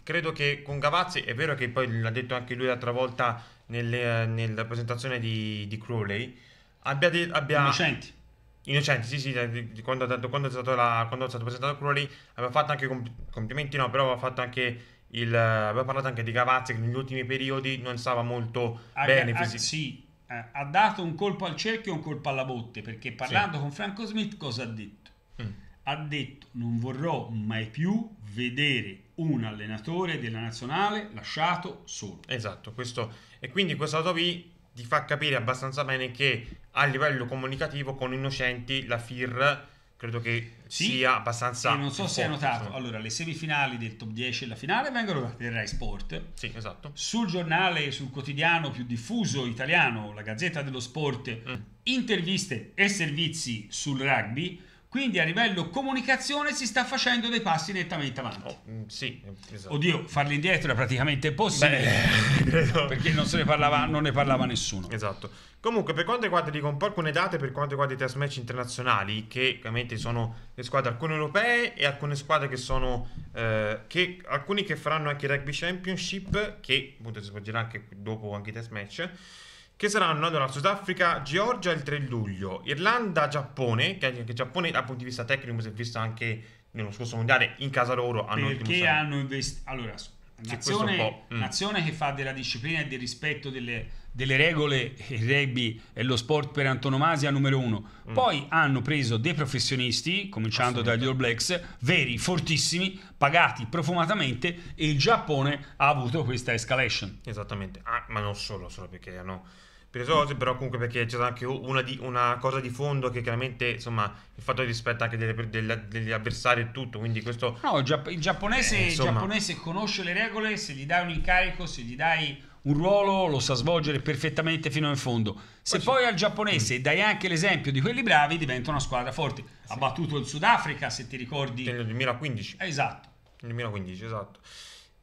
Credo che con Gavazzi, è vero che poi l'ha detto anche lui l'altra volta, nelle, nella presentazione di, di Crowley abbia, de, abbia... Innocenti. Innocenti, sì, sì, di, di, quando, quando, è stato la, quando, è stato presentato Crowley aveva fatto anche complimenti, no, però aveva fatto anche il... aveva parlato anche di Cavazzi che negli ultimi periodi non stava molto ah, bene. Ah, sì, ha dato un colpo al cerchio e un colpo alla botte, perché parlando sì. con Franco Smith cosa ha detto? Mm. Ha detto non vorrò mai più vedere un allenatore della nazionale lasciato solo. Esatto, questo e quindi questo cosa qui ti fa capire abbastanza bene che a livello comunicativo con Innocenti la FIR credo che sì, sia abbastanza... E non so se hai notato, insomma. allora le semifinali del top 10 e la finale vengono date del Rai Sport. Sì, esatto. Sul giornale, sul quotidiano più diffuso italiano, la Gazzetta dello Sport, mm. interviste e servizi sul rugby quindi a livello comunicazione si sta facendo dei passi nettamente avanti. Oh, mm, sì, esatto. Oddio, farli indietro è praticamente impossibile. perché non, ne parlava, mm. non ne parlava nessuno. Esatto. Comunque, per quanto riguarda, dico un po' alcune date per quanto riguarda i test match internazionali, che ovviamente sono le squadre, alcune europee e alcune squadre che sono, eh, che, alcuni che faranno anche il Rugby Championship, che appunto si svolgerà anche dopo anche i test match che saranno allora Sudafrica, Georgia il 3 luglio, Irlanda, Giappone, che anche Giappone dal punto di vista tecnico si è visto anche nello scorso mondiale in casa loro hanno perché hanno investito allora nazione, mm. nazione, che fa della disciplina e del rispetto delle, delle, regole eh, il rugby è lo sport per antonomasia numero uno mm. poi hanno preso dei professionisti cominciando dagli All Blacks veri, fortissimi, pagati profumatamente e il Giappone ha avuto questa escalation esattamente, ah, ma non solo solo perché hanno preso oggi, però comunque perché c'è anche una, di, una, cosa di fondo che chiaramente, insomma, il fatto rispetta anche delle, delle, degli avversari e tutto, quindi questo... No, il giapponese, eh, insomma... il giapponese conosce le regole, se gli dai un incarico, se gli dai un ruolo lo sa svolgere perfettamente fino in fondo. Se poi, poi al giapponese sì. Mm. dai anche l'esempio di quelli bravi, diventa una squadra forte. Sì. Ha battuto il Sudafrica, se ti ricordi. Nel 2015. Esatto. Nel 2015, esatto.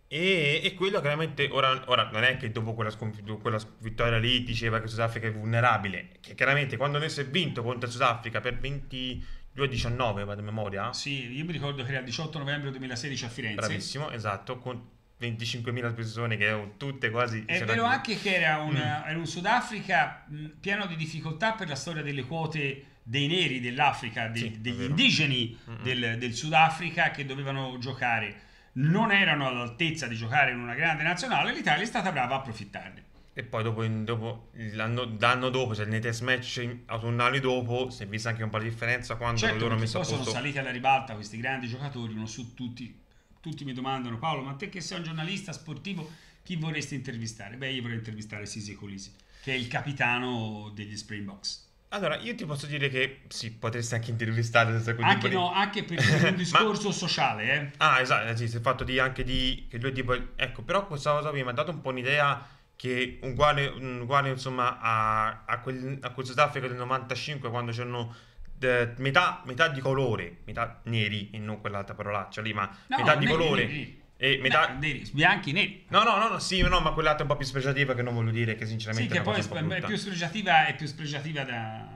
E, e quello chiaramente ora, ora, non è che dopo quella, sconf- quella vittoria lì diceva che Sudafrica è vulnerabile, che chiaramente quando noi si è vinto contro Sudafrica per 22 19 vado a memoria? Sì, io mi ricordo che era il 18 novembre 2016 a Firenze. Bravissimo, esatto, con 25.000 persone che erano tutte quasi... È vero una... anche che era un, mm. era un Sudafrica mm, pieno di difficoltà per la storia delle quote dei neri dell'Africa, dei, sì, degli indigeni mm, mm. del, del Sudafrica che dovevano giocare non erano all'altezza di giocare in una grande nazionale, l'Italia è stata brava a approfittarne. E poi dopo, dopo l'anno, l'anno, dopo, cioè nei test match autunnali dopo, si è vista anche un po' di differenza quando certo, loro hanno messo a posto. sono saliti alla ribalta questi grandi giocatori, uno su tutti. Tutti mi domandano, Paolo, ma te che sei un giornalista sportivo, chi vorresti intervistare? Beh, io vorrei intervistare Sisi Colisi, che è il capitano degli Springboks. Allora, io ti posso dire che sì, potresti anche intervistare senza quel anche, no, di... anche per un discorso Ma... sociale, eh. Ah, esatto, sì, si è fatto di, anche di... Che lui tipo... Ecco, però questa cosa mi ha dato un po' un'idea che uguale, uguale insomma, a, a, quel, a quel Sudafrica del 95, quando c'erano de, metà, metà, di colore, metà neri, e non quell'altra parolaccia cioè lì, ma no, metà di colore... Neri, neri e metà... Beh, neri, bianchi, neri. No, no, no, no, sì, no, ma quell'altra è un po' più spregiativa che non voglio dire, che sinceramente... Sì, che poi è, è, più spregiativa, è più spregiativa da,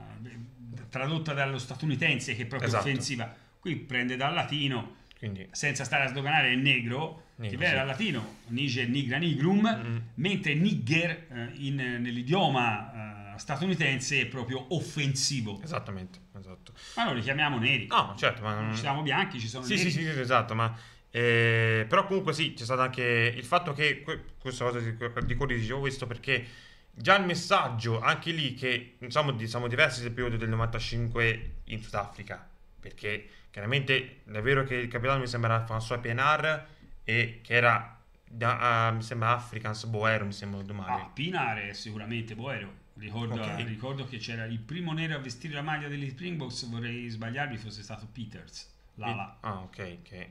tradotta dallo statunitense che è proprio esatto. offensiva. Qui prende dal latino, Quindi. senza stare a sdoganare il negro, negro che viene sì. dal latino, niger, nigra, nigrum, mm. mentre nigger eh, in, nell'idioma eh, statunitense è proprio offensivo. Esattamente, esatto. Ma noi li chiamiamo neri. No, certo, ma... Ci siamo bianchi, ci sono sì, neri. Sì, sì, esatto, ma eh, però comunque sì, c'è stato anche il fatto che questa cosa di, di cui dicevo questo perché già il messaggio anche lì che diciamo, siamo diversi dal periodo del 95 in Sudafrica perché chiaramente è vero che il capitano mi sembra François Pienaar e che era da, uh, mi sembra Africans Boero mi sembra domani. Ah, Pinar è sicuramente Boero ricordo, okay. ricordo, che c'era il primo nero a vestire la maglia degli Springboks vorrei sbagliarmi fosse stato Peters Lala. E, ah ok ok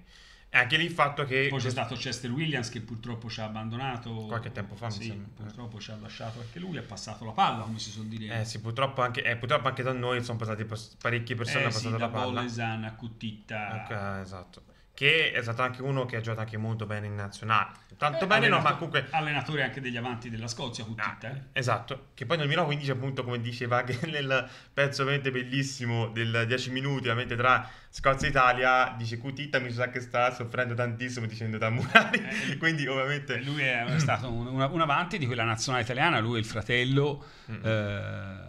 anche lì il fatto che... Poi c'è stato Chester Williams che purtroppo ci ha abbandonato. Qualche tempo fa, sì, Purtroppo ci ha lasciato anche lui, ha passato la palla, come si suol dire. Eh sì, purtroppo anche, eh, purtroppo anche da noi sono passati parecchie persone, eh, ha passato sì, la palla. Bolesan, a Cutitta. Okay, esatto che è stato anche uno che ha giocato anche molto bene in nazionale. Tanto eh, bene allenato, no, ma comunque... Allenatore anche degli avanti della Scozia, Huttit, ah, eh. Esatto, che poi nel 2015 appunto come diceva che nel pezzo veramente bellissimo del 10 minuti, ovviamente tra Scozia e Italia, dice Kutita mi sa che sta soffrendo tantissimo dicendo da Murari, eh, eh. quindi ovviamente... Lui è stato un, un, avanti di quella nazionale italiana, lui e il fratello... Mm.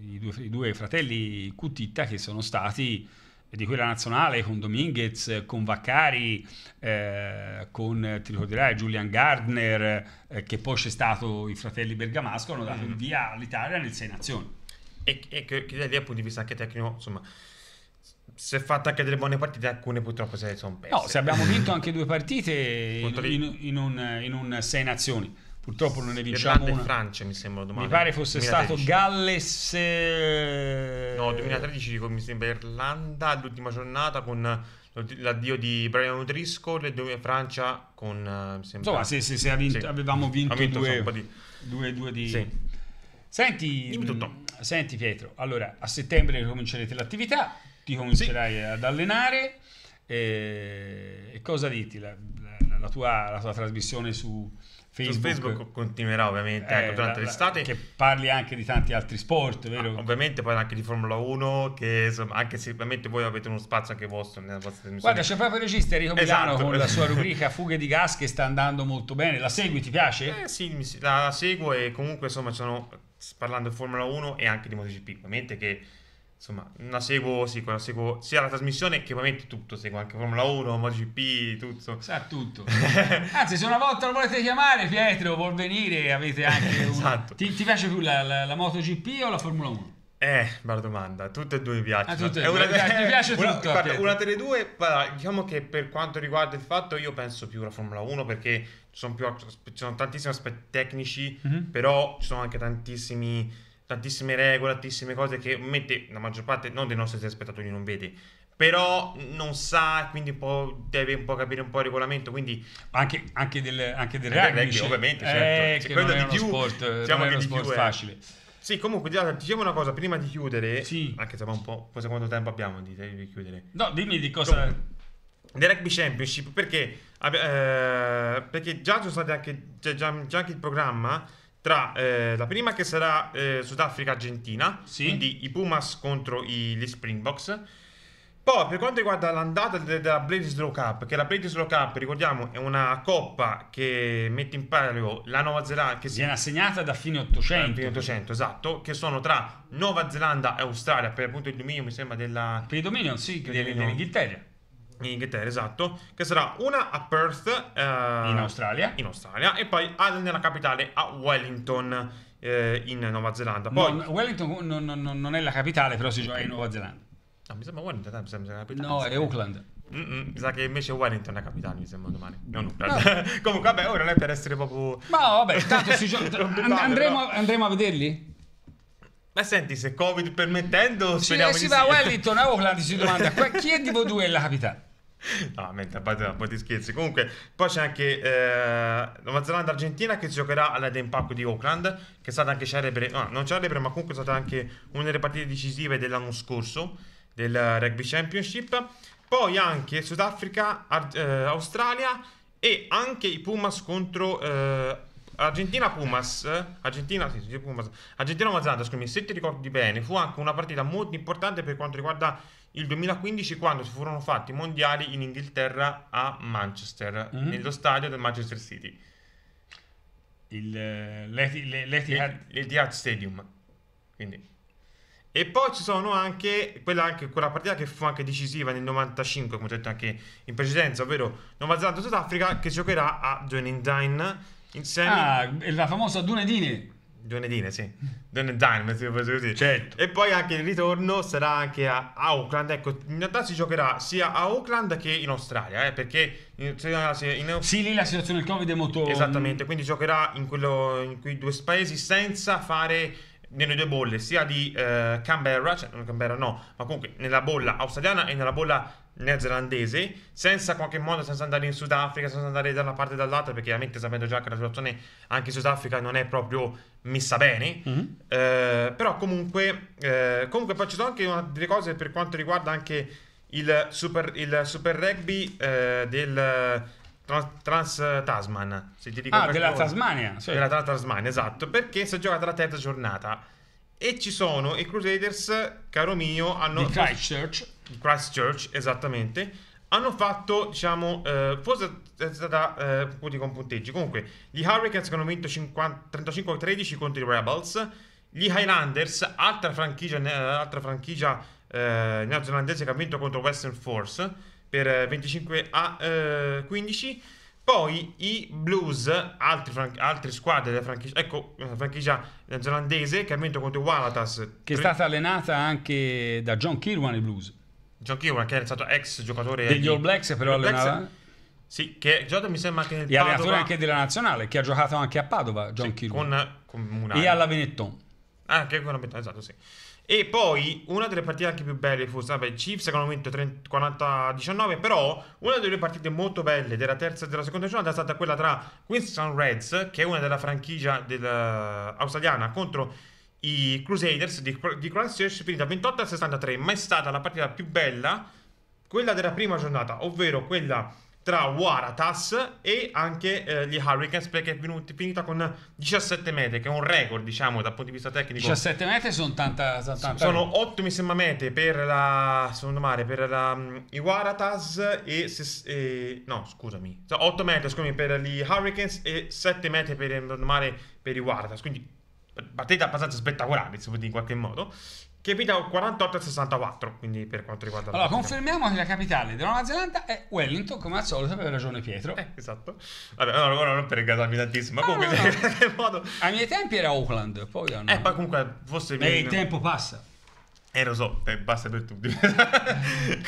I due, i due fratelli Cutitta che sono stati di quella nazionale con Dominguez, con Vaccari, eh, con, ti ricorderai, Julian Gardner, eh, che poi c'è stato i fratelli Bergamasco, hanno dato il mm. via all'Italia nel Sei Nazioni. E, e che, dal punto di vista anche tecnico, insomma, si è fatta anche delle buone partite, alcune purtroppo se le sono perse. No, se abbiamo vinto anche due partite in, in, in, un, in un Sei Nazioni. Purtroppo non ne vinciamo Irlanda una. e Francia, mi sembra domani. Mi pare fosse 2013. stato Galles eh, No, 2013 mi sembra Irlanda l'ultima giornata con l'addio di Brian Nutriscore e Francia con eh, mi sembra... Insomma, se, se, se vinto, sì. avevamo vinto, vinto due, so, di... due, due di... Sì. Senti, mm, tutto. Senti Pietro, allora a settembre comincerete l'attività, ti comincerai sì. ad allenare e, eh, e cosa dirti? La, la, la, tua, la tua trasmissione su Facebook. Facebook, continuerà ovviamente eh, ecco, durante la, l'estate. Che parli anche di tanti altri sport, ah, vero? Ah, ovviamente poi anche di Formula 1, che insomma, anche se ovviamente voi avete uno spazio anche vostro nella vostra trasmissione. Guarda, c'è proprio il regista Enrico Milano esatto. con la sua rubrica Fughe di gas che sta andando molto bene. La segui, ti piace? Eh sì, la, la seguo e comunque insomma ci sono parlando di Formula 1 e anche di MotoGP, ovviamente che insomma, la seguo, sì, la seguo sia la trasmissione che ovviamente tutto, seguo anche Formula 1, MotoGP, tutto. Sa tutto. Anzi, se una volta lo volete chiamare, Pietro vuol venire, avete anche un... esatto. ti, ti, piace più la, la, la, MotoGP o la Formula 1? Eh, bella domanda, tutte e due mi piacciono. Ah, una, mi piace una, tutto. Guarda, una delle due, guarda, diciamo che per quanto riguarda il fatto, io penso più alla Formula 1 perché ci sono, più, ci sono tantissimi aspetti tecnici, mm-hmm. però ci sono anche tantissimi tantissime regole, tantissime cose che mette la maggior parte, non dei nostri spettatori non vede, però non sa, quindi un deve un po' capire un po' il regolamento. Quindi anche, anche del, anche del rugby, rugby ovviamente, eh, certo. Se cioè, diciamo di più, sport, diciamo che di più facile. È. Sì, comunque diciamo una cosa prima di chiudere, sì. anche se un po', forse quanto tempo abbiamo di, di chiudere. No, dimmi di cosa... Comunque, del rugby championship perché, eh, perché già sono stati anche, già, già anche il programma tra eh, la prima che sarà eh, Sudafrica-Argentina, sì. quindi i Pumas contro i, gli Springboks. Poi per quanto riguarda l'andata de- della Bledisloe Cup, che la Bledisloe Cup, ricordiamo, è una coppa che mette in palio la Nuova Zelanda... Che si... Viene assegnata da fine 800. Fine 800, esatto, che sono tra Nuova Zelanda e Australia, per appunto il dominio, mi sembra, della... Per il dominio, sì, dell'Inghilterra in Inghilterra, esatto, che sarà una a Perth, eh, in, Australia. in Australia, e poi nella capitale a Wellington, eh, in Nuova Zelanda. Poi, no, Wellington non, non, non, è la capitale, però si gioca in Nuova Zelanda. No, mi sembra Wellington, mi sembra la capitale. No, è Auckland. Mm-mm, mi sa che invece Wellington è la capitale, mi sembra domani. No, no. Comunque, vabbè, ora non è per essere proprio... Ma vabbè, tanto si gioca... And- andremo, andremo a vederli? Ma senti, se Covid permettendo, sì, speriamo eh, si di sì. va a Wellington, a Auckland si domanda, chi è di voi due la capitale? No, mentre a parte un po' di scherzi. Comunque, poi c'è anche eh, Nuova Zelanda-Argentina che giocherà all'Eden Park di Oakland, che è stata anche celebre, no, non celebre, ma comunque è stata anche una delle partite decisive dell'anno scorso del Rugby Championship. Poi anche Sudafrica, Ar- eh, Australia e anche i Pumas contro eh, Argentina Pumas, Argentina, sì, Pumas, Argentina Nuova Zelanda, scusami, se ti ricordi bene, fu anche una partita molto importante per quanto riguarda il 2015 quando si furono fatti i mondiali in Inghilterra a Manchester, mm-hmm. nello stadio del Manchester City. Il, eh, l'Eti, Stadium. Quindi. E poi ci sono anche quella, anche quella, partita che fu anche decisiva nel 95, come ho detto anche in precedenza, ovvero Nuova Zelanda-Sudafrica che giocherà a Dunedin. Ah, la famosa Dunedin. Due nedine, sì. Due nedine, così. Certo. E poi anche il ritorno sarà anche a Auckland. Ecco, in realtà si giocherà sia a Auckland che in Australia, eh, perché... In, in... Sì, lì la situazione del Covid è molto... Mm, Esattamente, quindi giocherà in, quello, in quei due paesi senza fare nelle due bolle, sia di eh, Canberra, cioè non Canberra no, ma comunque nella bolla australiana e nella bolla neozelandese senza qualche modo senza andare in Sudafrica senza andare da una parte o dall'altra perché chiaramente sapendo già che la situazione anche in Sudafrica non è proprio messa bene mm-hmm. eh, però comunque eh, comunque poi ci sono anche una, delle cose per quanto riguarda anche il super, il super rugby eh, del trans, trans Tasman se ti dico ah della cosa. Tasmania sì. della trans Tasmania esatto perché si è giocata la terza giornata e ci sono i Crusaders caro mio hanno di Christchurch Christchurch, esattamente. Hanno fatto, diciamo, eh, forse è stata, eh, dico con punteggi. Comunque, gli Hurricanes che hanno vinto 35-13 contro i Rebels. Gli Highlanders, altra franchigia, eh, altra franchigia eh, neozelandese che ha vinto contro Western Force per 25 eh, a 15. Eh, poi i Blues, altri fran- altre squadre della franchigia, ecco, franchigia neozelandese che ha vinto contro i Wallatas. Che è stata allenata anche da John Kirwan i Blues. Giochino che era stato ex giocatore degli All Blacks, però allenava. Sì, che Giotto mi sembra che. E Padova... allenatore anche della nazionale, che ha giocato anche a Padova, John sì, con, con E alla Benetton. Ah, anche con la Benetton, esatto, sì. E poi una delle partite anche più belle fu, vabbè, Chiefs che hanno vinto 40-19, però una delle partite molto belle della terza e della seconda giornata è stata quella tra Queenstown Reds, che è una della franchigia eh, australiana, contro i Crusaders di, di Christchurch finita 28 a 63, ma è stata la partita più bella, quella della prima giornata, ovvero quella tra Waratas e anche eh, gli Hurricanes perché è venuti, finita con 17 mete che è un record diciamo dal punto di vista tecnico 17 mete sono tanta, sono, tanta sono 8 mi sembra mete per la secondo mare per la, um, i Waratas e, e, no scusami 8 mete scusami per gli Hurricanes e 7 mete per, mare, per i Waratas quindi partita abbastanza spettacolare, si in qualche modo, che vinta 48 a 64, quindi per quanto riguarda... Allora, confermiamo che la capitale della Nuova Zelanda è Wellington, come al solito aveva ragione Pietro. Eh, esatto. Vabbè, allora, allora non per ingasarmi tantissimo, ma ah, comunque... No, no. in qualche modo... Ai miei tempi era Auckland, poi... No. Eh, poi comunque fosse... E il tempo passa. Eh, lo so, eh, basta per tutti.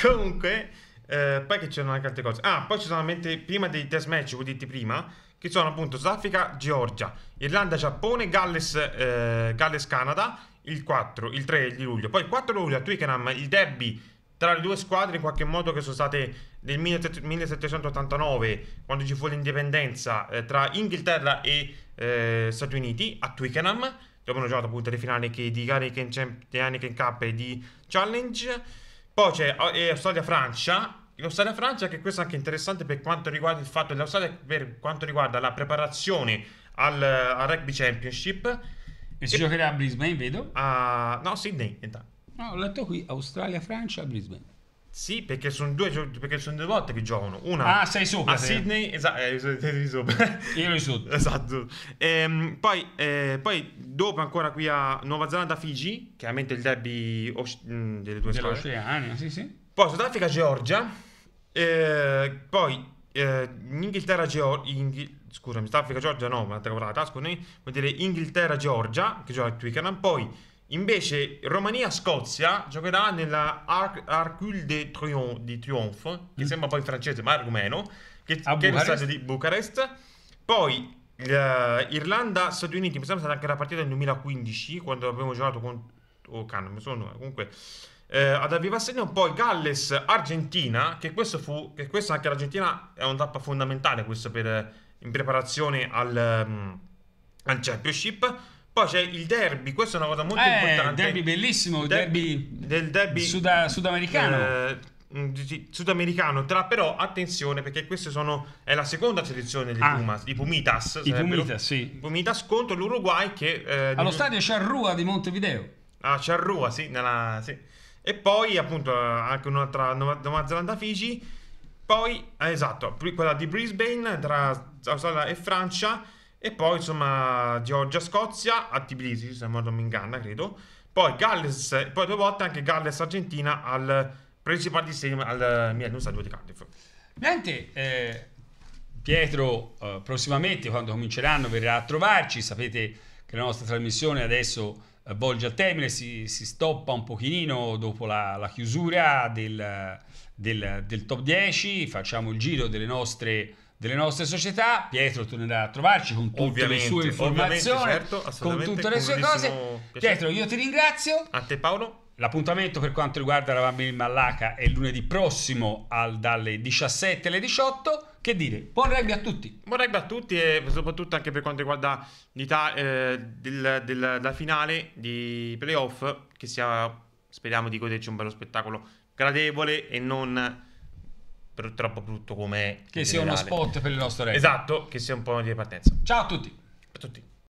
comunque, eh, poi che c'erano anche altre cose. Ah, poi ci sono prima dei test match, come ho detto prima che sono appunto Sudafrica, Georgia, Irlanda, Giappone, Galles, eh, Galles, Canada, il 4, il 3 di luglio. Poi il 4 luglio a Twickenham il derby tra le due squadre in qualche modo che sono state nel 1789 quando ci fu l'indipendenza eh, tra Inghilterra e eh, Stati Uniti a Twickenham dove hanno giocato appunto le finali che di gare che in Champions Cup e di Challenge poi c'è eh, Australia-Francia laustralia Francia, che questo è anche interessante per quanto riguarda il fatto dell'Australia, per quanto riguarda la preparazione al, al Rugby Championship. E si e... giocherà a Brisbane, vedo? A... No, Sydney, in realtà. No, ho letto qui Australia, Francia, Brisbane. Sì, perché sono, due, perché sono due, volte che giocano. Una ah, sei sopra. A eh, sei. Sydney, esatto, eh, sei sopra. Io ero sotto. Esatto. Ehm, poi, eh, poi, dopo ancora qui a Nuova Zelanda-Fiji, chiaramente il derby os- mm, delle due squadre. Dell'Oceania, sì, sì. Poi Sudafrica-Georgia eh, poi eh, Inghilterra, Georgia, Inghi- scusami, Staffrica, Georgia no, un'altra cavolata, scusami, vuol dire Inghilterra, Georgia, che gioca a Twickenham, poi invece Romania, Scozia giocherà nella Ar- Arcule de Triomphe, di Triomphe, che mm. sembra poi francese ma rumeno, che, a che Bucarest. è di Bucarest, poi eh, Irlanda, Stati Uniti, mi sembra stata anche la partita del 2015, quando abbiamo giocato con... Oh, canna, mi sono... comunque eh, ad arrivare segno un po' il Galles-Argentina, che questo fu, che questo anche l'Argentina è una tappa fondamentale questo per, eh, in preparazione al, um, al Championship. Poi c'è il derby, questo è una cosa molto eh, importante. derby bellissimo, il derby, del derby sud- sudamericano. Eh, mm, sudamericano tra però attenzione perché questa è la seconda selezione di ah, di Pumitas i Pumitas, sì. Pumitas contro l'Uruguay che eh, allo di... stadio Charrua di Montevideo a ah, Charrua sì, nella, sì. E poi, appunto, anche un'altra Nuova Zelanda-Fiji. Poi, eh, esatto, quella di Brisbane tra Australia e Francia. E poi, insomma, Georgia-Scozia a Tbilisi, se non mi inganna, credo. Poi Galles, poi due volte anche Galles-Argentina al Principal di Same al Millennium Stadio di Cardiff. Niente, eh, Pietro eh, prossimamente, quando cominceranno, verrà a trovarci. Sapete che la nostra trasmissione adesso eh, volge a termine, si, si, stoppa un pochino dopo la, la chiusura del, del, del, top 10, facciamo il giro delle nostre, delle nostre società, Pietro tornerà a trovarci con tutte ovviamente, le sue informazioni, certo, con tutte le sue cose. Piacere. Pietro, io ti ringrazio. A te Paolo. L'appuntamento per quanto riguarda la bambina Malaca è lunedì prossimo al, dalle 17 alle 18. Che dire, buon rugby a tutti. Buon rugby a tutti e soprattutto anche per quanto riguarda l'età eh, la finale di playoff, che sia, speriamo di goderci un bello spettacolo gradevole e non purtroppo brutto come... Che sia generale. uno spot per il nostro rugby. Esatto, che sia un po' di partenza. Ciao a tutti.